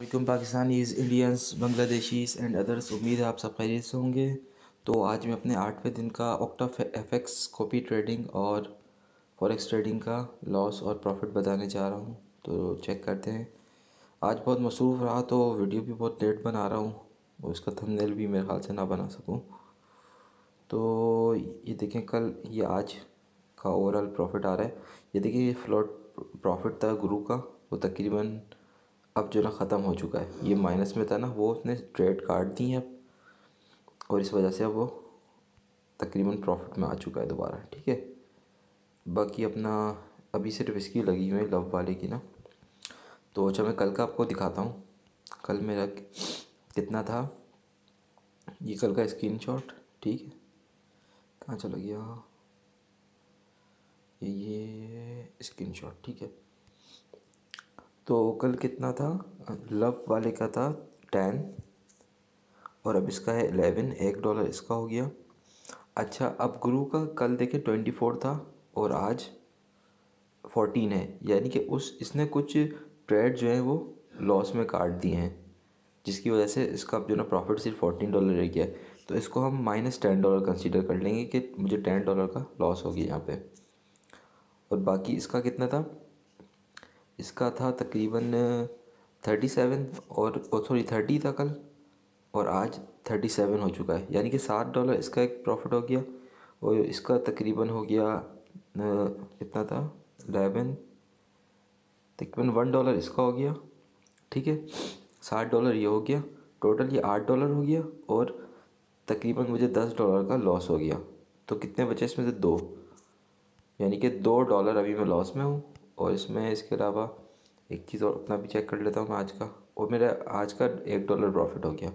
welcome Pakistanis Indians Bangladeshis and others उम्मीद है आप सब खैरियत से होंगे तो आज मैं अपने आठवें दिन का Octa F X copy trading और फॉरेक्स ट्रेडिंग का लॉस और प्रॉफिट बताने जा रहा हूँ तो चेक करते हैं आज बहुत मसरूफ़ रहा तो वीडियो भी बहुत लेट बना रहा हूँ उसका थंबनेल भी मेरे ख्याल से ना बना सकूँ तो ये देखें कल ये आज का ओवरऑल प्रॉफिट आ रहा है ये देखिए ये फ्लॉट प्रॉफिट था गुरु का वो तकरीबन अब जो ना ख़त्म हो चुका है ये माइनस में था ना वो उसने ट्रेड काट दी है और इस वजह से अब वो तकरीबन प्रॉफिट में आ चुका है दोबारा ठीक है बाकी अपना अभी सिर्फ इसकी लगी हुई है लव वाले की ना तो अच्छा मैं कल का आपको दिखाता हूँ कल मेरा कितना था ये कल का स्क्रीन शॉट ठीक है कहाँ चला गया ये ये स्क्रीन शॉट ठीक है तो कल कितना था लव वाले का था टेन और अब इसका है एलेवन एक डॉलर इसका हो गया अच्छा अब गुरु का कल देखें ट्वेंटी फोर था और आज फोर्टीन है यानी कि उस इसने कुछ ट्रेड जो है वो लॉस में काट दिए हैं जिसकी वजह से इसका जो ना प्रॉफिट सिर्फ फोर्टीन डॉलर रह गया है तो इसको हम माइनस टेन डॉलर कंसिडर कर लेंगे कि मुझे टेन डॉलर का लॉस हो गया यहाँ पे और बाकी इसका कितना था इसका था तकरीबन थर्टी सेवन और सॉरी थर्टी था कल और आज थर्टी सेवन हो चुका है यानी कि सात डॉलर इसका एक प्रॉफिट हो गया और इसका तकरीबन हो गया कितना था एलेवन तकरीबन वन डॉलर इसका हो गया ठीक है सात डॉलर ये हो गया टोटल ये आठ डॉलर हो गया और तकरीबन मुझे दस डॉलर का लॉस हो गया तो कितने बचे इसमें से दो यानी कि दो डॉलर अभी मैं लॉस में हूँ और इसमें इसके अलावा एक चीज़ और अपना भी चेक कर लेता हूँ मैं आज का और मेरा आज का एक डॉलर प्रॉफिट हो गया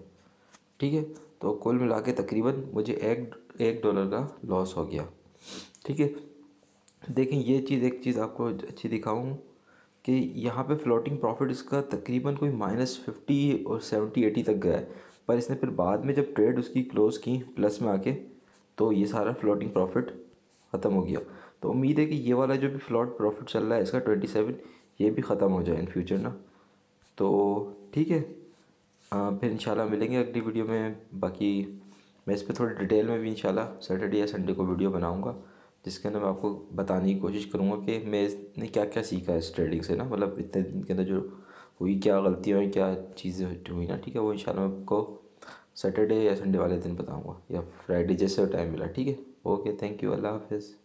ठीक है तो कुल मिला के तकरीबन मुझे एक एक डॉलर का लॉस हो गया ठीक है देखें ये चीज़ एक चीज़ आपको अच्छी दिखाऊँ कि यहाँ पे फ्लोटिंग प्रॉफिट इसका तकरीबन कोई माइनस फिफ्टी और सेवेंटी एटी तक गया है पर इसने फिर बाद में जब ट्रेड उसकी क्लोज़ की प्लस में आके तो ये सारा फ्लोटिंग प्रॉफिट ख़त्म हो गया तो उम्मीद है कि ये वाला जो भी फ्लॉट प्रॉफिट चल रहा है इसका ट्वेंटी सेवन ये भी ख़त्म हो जाए इन फ्यूचर ना तो ठीक है आ, फिर इंशाल्लाह मिलेंगे अगली वीडियो में बाकी मैं इस पर थोड़ी डिटेल में भी इंशाल्लाह सैटरडे या संडे को वीडियो बनाऊँगा जिसके अंदर मैं आपको बताने की कोशिश करूँगा कि मैं इसने क्या क्या सीखा इस ट्रेडिंग से ना मतलब इतने दिन के अंदर जो हुई क्या गलतियाँ हुई क्या चीज़ें हुई ना ठीक है वो इंशाल्लाह मैं आपको सैटरडे या संडे वाले दिन बताऊँगा या फ्राइडे जैसे टाइम मिला ठीक है ओके थैंक यू अल्लाह हाफिज़